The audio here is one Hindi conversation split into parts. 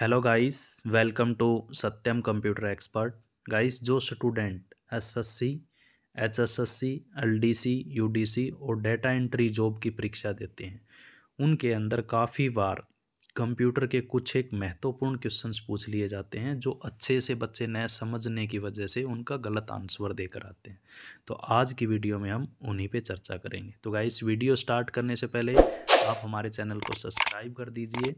hello guys welcome to Satyam computer expert guys जो student SSC HSSC LDC UDC और डेटा एंट्री जॉब की परीक्षा देते हैं उनके अंदर काफ़ी बार कंप्यूटर के कुछ एक महत्वपूर्ण क्वेश्चंस पूछ लिए जाते हैं जो अच्छे से बच्चे न समझने की वजह से उनका गलत आंसर देकर आते हैं तो आज की वीडियो में हम उन्हीं पे चर्चा करेंगे तो गाइस वीडियो स्टार्ट करने से पहले आप हमारे चैनल को सब्सक्राइब कर दीजिए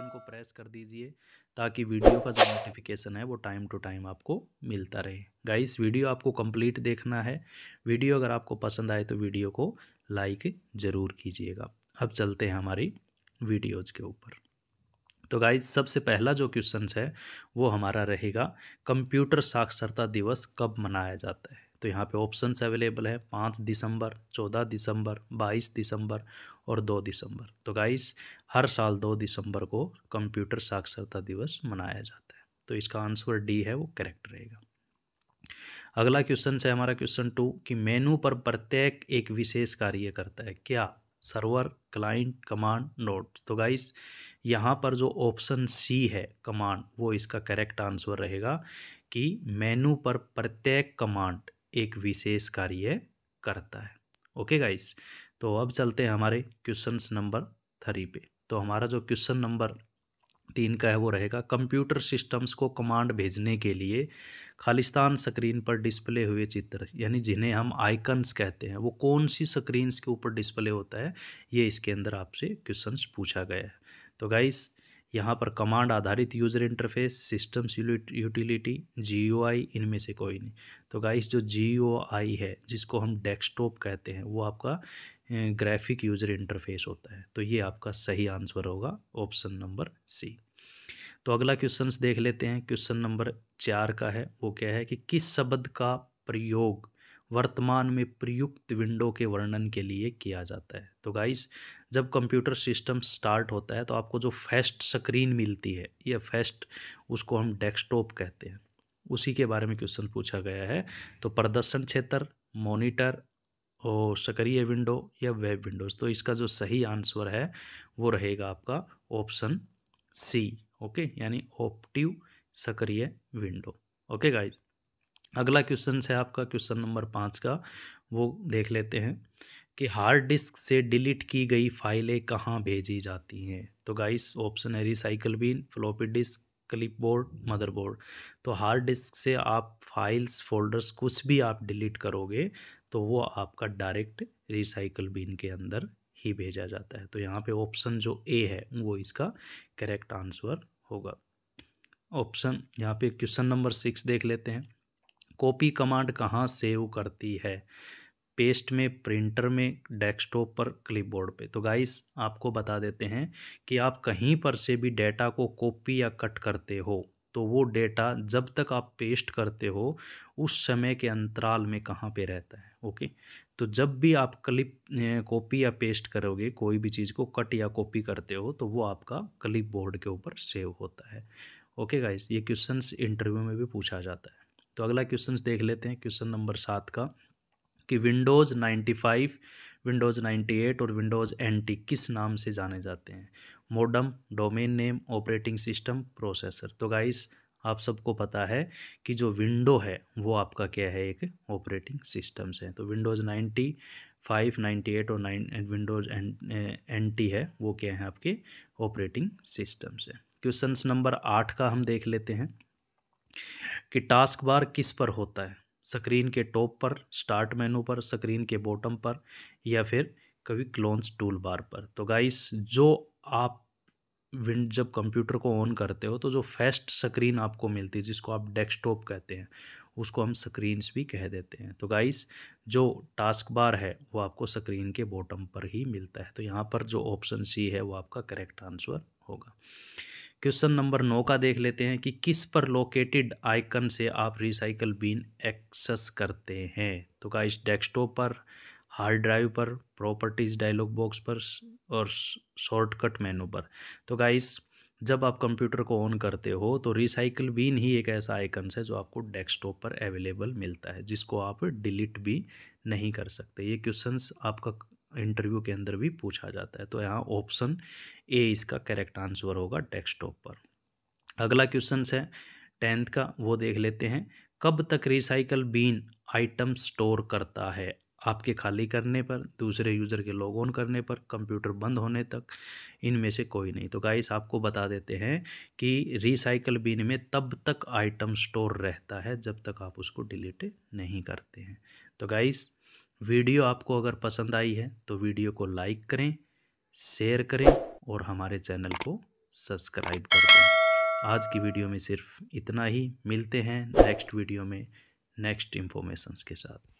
बटन को प्रेस कर दीजिए ताकि वीडियो का जो नोटिफिकेशन है वो टाइम टू टाइम आपको मिलता रहे गाइस वीडियो आपको कंप्लीट देखना है वीडियो अगर आपको पसंद आए तो वीडियो को लाइक ज़रूर कीजिएगा अब चलते हैं हमारी वीडियोज़ के ऊपर तो गाइज सबसे पहला जो क्वेश्चन है वो हमारा रहेगा कंप्यूटर साक्षरता दिवस कब मनाया जाता है तो यहाँ पे ऑप्शंस अवेलेबल है पाँच दिसंबर चौदह दिसंबर बाईस दिसंबर और दो दिसंबर तो गाइस हर साल दो दिसंबर को कंप्यूटर साक्षरता दिवस मनाया जाता है तो इसका आंसर डी है वो करेक्ट रहेगा अगला क्वेश्चन से हमारा क्वेश्चन टू कि मेनू पर प्रत्येक एक विशेष कार्य करता है क्या सर्वर क्लाइंट कमांड नोट्स तो गाइस यहाँ पर जो ऑप्शन सी है कमांड वो इसका करेक्ट आंसर रहेगा कि मेनू पर प्रत्येक कमांड एक विशेष कार्य करता है ओके गाइस तो अब चलते हैं हमारे क्वेश्चंस नंबर थ्री पे तो हमारा जो क्वेश्चन नंबर तीन का है वो रहेगा कंप्यूटर सिस्टम्स को कमांड भेजने के लिए खालिस्तान स्क्रीन पर डिस्प्ले हुए चित्र यानी जिन्हें हम आइकन्स कहते हैं वो कौन सी स्क्रीन्स के ऊपर डिस्प्ले होता है ये इसके अंदर आपसे क्वेश्चंस पूछा गया है तो गाइस यहाँ पर कमांड आधारित यूज़र इंटरफेस सिस्टम्स यूटिलिटी आई इनमें से कोई नहीं तो गाइस जो आई है जिसको हम डेस्कटॉप कहते हैं वो आपका ग्राफिक यूज़र इंटरफेस होता है तो ये आपका सही आंसर होगा ऑप्शन नंबर सी तो अगला क्वेश्चन देख लेते हैं क्वेश्चन नंबर चार का है वो क्या है कि किस शब्द का प्रयोग वर्तमान में प्रयुक्त विंडो के वर्णन के लिए किया जाता है तो गाइस जब कंप्यूटर सिस्टम स्टार्ट होता है तो आपको जो फेस्ट स्क्रीन मिलती है ये फेस्ट उसको हम डेस्कटॉप कहते हैं उसी के बारे में क्वेश्चन पूछा गया है तो प्रदर्शन क्षेत्र मॉनिटर और सक्रिय विंडो या वेब विंडोज़ तो इसका जो सही आंसर है वो रहेगा आपका ऑप्शन सी ओके यानी ऑप्टिव सक्रिय विंडो ओके गाइज अगला क्वेश्चन है आपका क्वेश्चन नंबर पाँच का वो देख लेते हैं कि हार्ड डिस्क से डिलीट की गई फाइलें कहाँ भेजी जाती हैं तो गाइस ऑप्शन है recycle bin floppy disk clipboard motherboard तो हार्ड डिस्क से आप फाइल्स फोल्डर्स कुछ भी आप डिलीट करोगे तो वो आपका डायरेक्ट रिसाइकल बिन के अंदर ही भेजा जाता है तो यहाँ पे ऑप्शन जो ए है वो इसका करेक्ट आंसर होगा ऑप्शन यहाँ पे क्वेश्चन नंबर सिक्स देख लेते हैं कॉपी कमांड कहाँ सेव करती है पेस्ट में प्रिंटर में डेस्कटॉप पर क्लिपबोर्ड पे तो गाइस आपको बता देते हैं कि आप कहीं पर से भी डेटा को कॉपी या कट करते हो तो वो डेटा जब तक आप पेस्ट करते हो उस समय के अंतराल में कहाँ पे रहता है ओके तो जब भी आप क्लिप कॉपी या पेस्ट करोगे कोई भी चीज़ को कट या कॉपी करते हो तो वो आपका क्लिप बोर्ड के ऊपर सेव होता है ओके गाइस ये क्वेश्चंस इंटरव्यू में भी पूछा जाता है तो अगला क्वेश्चंस देख लेते हैं क्वेश्चन नंबर सात का कि Windows five Windows ninety eight और विंडोज़ एन किस नाम से जाने जाते हैं modem domain name operating system processor तो गाइस आप सबको पता है कि जो विंडो है वो आपका क्या है एक ऑपरेटिंग सिस्टम्स से तो Windows ninety five ninety eight और nine Windows N N T है वो क्या है आपके ऑपरेटिंग सिस्टम्स से क्वेश्चन नंबर आठ का हम देख लेते हैं कि टास्क बार किस पर होता है स्क्रीन के टॉप पर स्टार्ट मेनू पर स्क्रीन के बॉटम पर या फिर कभी क्लोन्स टूल बार पर तो गाइस जो आप विंड जब कंप्यूटर को ऑन करते हो तो जो फर्स्ट स्क्रीन आपको मिलती है जिसको आप डेस्कटॉप कहते हैं उसको हम स्क्रीन्स भी कह देते हैं तो गाइस जो टास्क बार है वो आपको स्क्रीन के बॉटम पर ही मिलता है तो यहाँ पर जो ऑप्शन सी है वो आपका करेक्ट आंसर होगा क्वेश्चन नंबर नौ का देख लेते हैं कि किस पर लोकेटेड आइकन से आप रिसाइकल बिन एक्सेस करते हैं तो का इस डेस्कटॉप पर हार्ड ड्राइव पर प्रॉपर्टीज डायलॉग बॉक्स पर और शॉर्टकट मेनू पर तो गाइस जब आप कंप्यूटर को ऑन करते हो तो रिसाइकल बीन ही एक ऐसा आइकन है जो आपको डेस्कटॉप पर अवेलेबल मिलता है जिसको आप डिलीट भी नहीं कर सकते ये क्वेश्चंस आपका इंटरव्यू के अंदर भी पूछा जाता है तो यहाँ ऑप्शन ए इसका करेक्ट आंसर होगा डेस्कटॉप पर अगला क्वेश्चन है टेंथ का वो देख लेते हैं कब तक रिसाइकल बीन आइटम स्टोर करता है आपके खाली करने पर दूसरे यूज़र के लॉग ऑन करने पर कंप्यूटर बंद होने तक इनमें से कोई नहीं तो गाइस आपको बता देते हैं कि रिसाइकल बिन में तब तक आइटम स्टोर रहता है जब तक आप उसको डिलीट नहीं करते हैं तो गाइस वीडियो आपको अगर पसंद आई है तो वीडियो को लाइक करें शेयर करें और हमारे चैनल को सब्सक्राइब कर दें आज की वीडियो में सिर्फ इतना ही मिलते हैं नेक्स्ट वीडियो में नेक्स्ट इन्फॉर्मेशंस के साथ